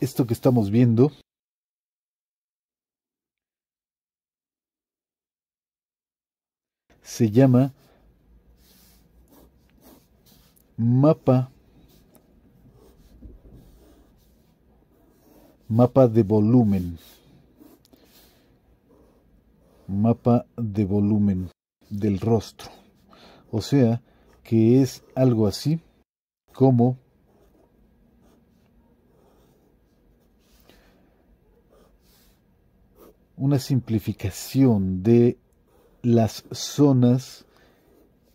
esto que estamos viendo se llama mapa mapa de volumen mapa de volumen del rostro o sea que es algo así como una simplificación de las zonas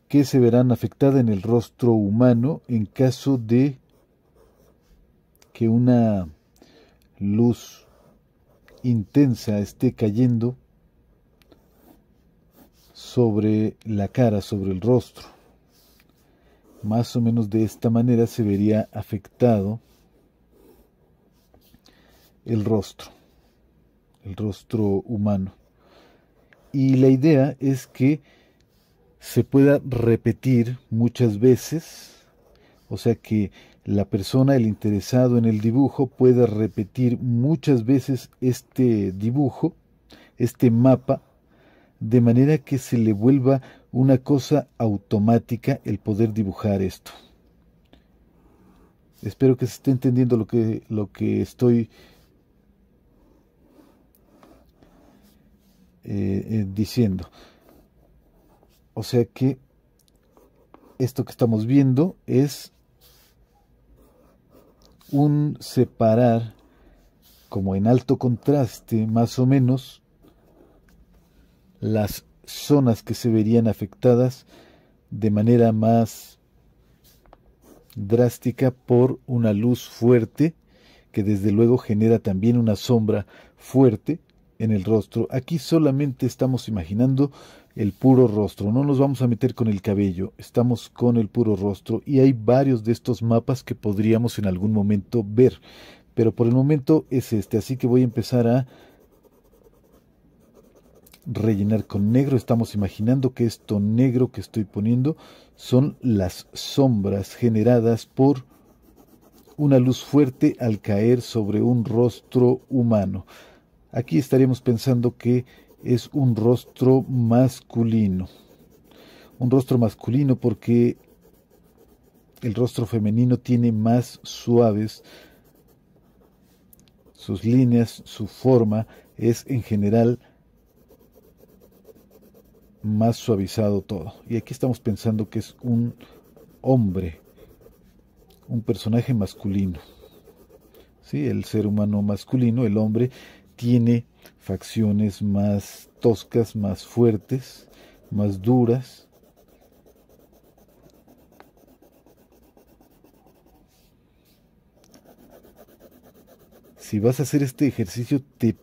que se verán afectadas en el rostro humano en caso de que una luz intensa esté cayendo sobre la cara, sobre el rostro. Más o menos de esta manera se vería afectado el rostro el rostro humano. Y la idea es que se pueda repetir muchas veces, o sea que la persona, el interesado en el dibujo, pueda repetir muchas veces este dibujo, este mapa, de manera que se le vuelva una cosa automática el poder dibujar esto. Espero que se esté entendiendo lo que, lo que estoy Eh, eh, diciendo. O sea que esto que estamos viendo es un separar como en alto contraste más o menos las zonas que se verían afectadas de manera más drástica por una luz fuerte que desde luego genera también una sombra fuerte en el rostro. Aquí solamente estamos imaginando el puro rostro, no nos vamos a meter con el cabello, estamos con el puro rostro y hay varios de estos mapas que podríamos en algún momento ver, pero por el momento es este, así que voy a empezar a rellenar con negro, estamos imaginando que esto negro que estoy poniendo son las sombras generadas por una luz fuerte al caer sobre un rostro humano. Aquí estaríamos pensando que es un rostro masculino. Un rostro masculino porque el rostro femenino tiene más suaves sus líneas, su forma es en general más suavizado todo. Y aquí estamos pensando que es un hombre, un personaje masculino. ¿Sí? El ser humano masculino, el hombre, tiene facciones más toscas, más fuertes, más duras. Si vas a hacer este ejercicio, te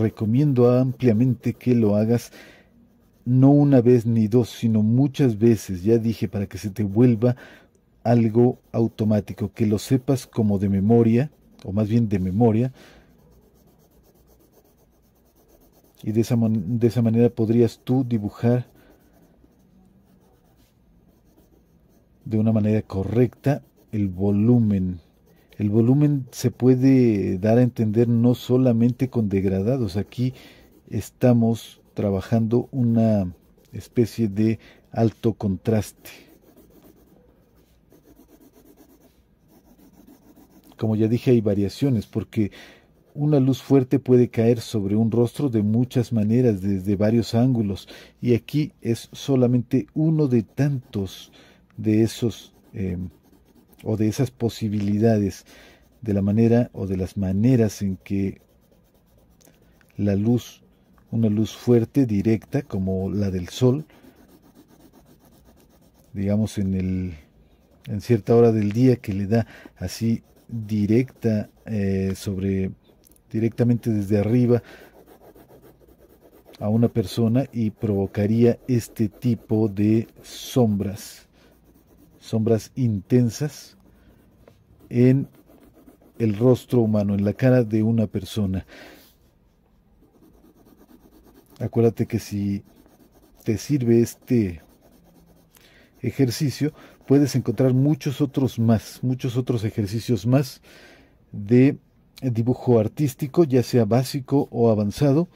recomiendo ampliamente que lo hagas no una vez ni dos, sino muchas veces, ya dije, para que se te vuelva algo automático, que lo sepas como de memoria, o más bien de memoria, y de esa, de esa manera podrías tú dibujar de una manera correcta el volumen. El volumen se puede dar a entender no solamente con degradados. Aquí estamos trabajando una especie de alto contraste. Como ya dije, hay variaciones porque una luz fuerte puede caer sobre un rostro de muchas maneras, desde varios ángulos, y aquí es solamente uno de tantos de esos em, o de esas posibilidades, de la manera o de las maneras en que la luz, una luz fuerte, directa, como la del sol, digamos en el en cierta hora del día que le da así directa eh, sobre directamente desde arriba a una persona y provocaría este tipo de sombras, sombras intensas en el rostro humano, en la cara de una persona. Acuérdate que si te sirve este ejercicio, puedes encontrar muchos otros más, muchos otros ejercicios más de dibujo artístico, ya sea básico o avanzado.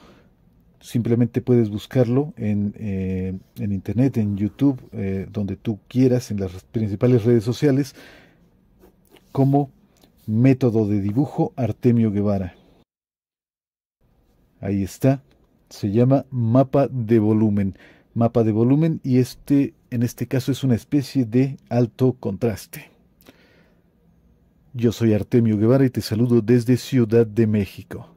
Simplemente puedes buscarlo en, eh, internet, en YouTube, eh, donde tú quieras, en las principales redes sociales, como método de dibujo Artemio Guevara. Ahí está. Se llama mapa de volumen. Mapa de volumen y este, en este caso, es una especie de alto contraste. Yo soy Artemio Guevara y te saludo desde Ciudad de México.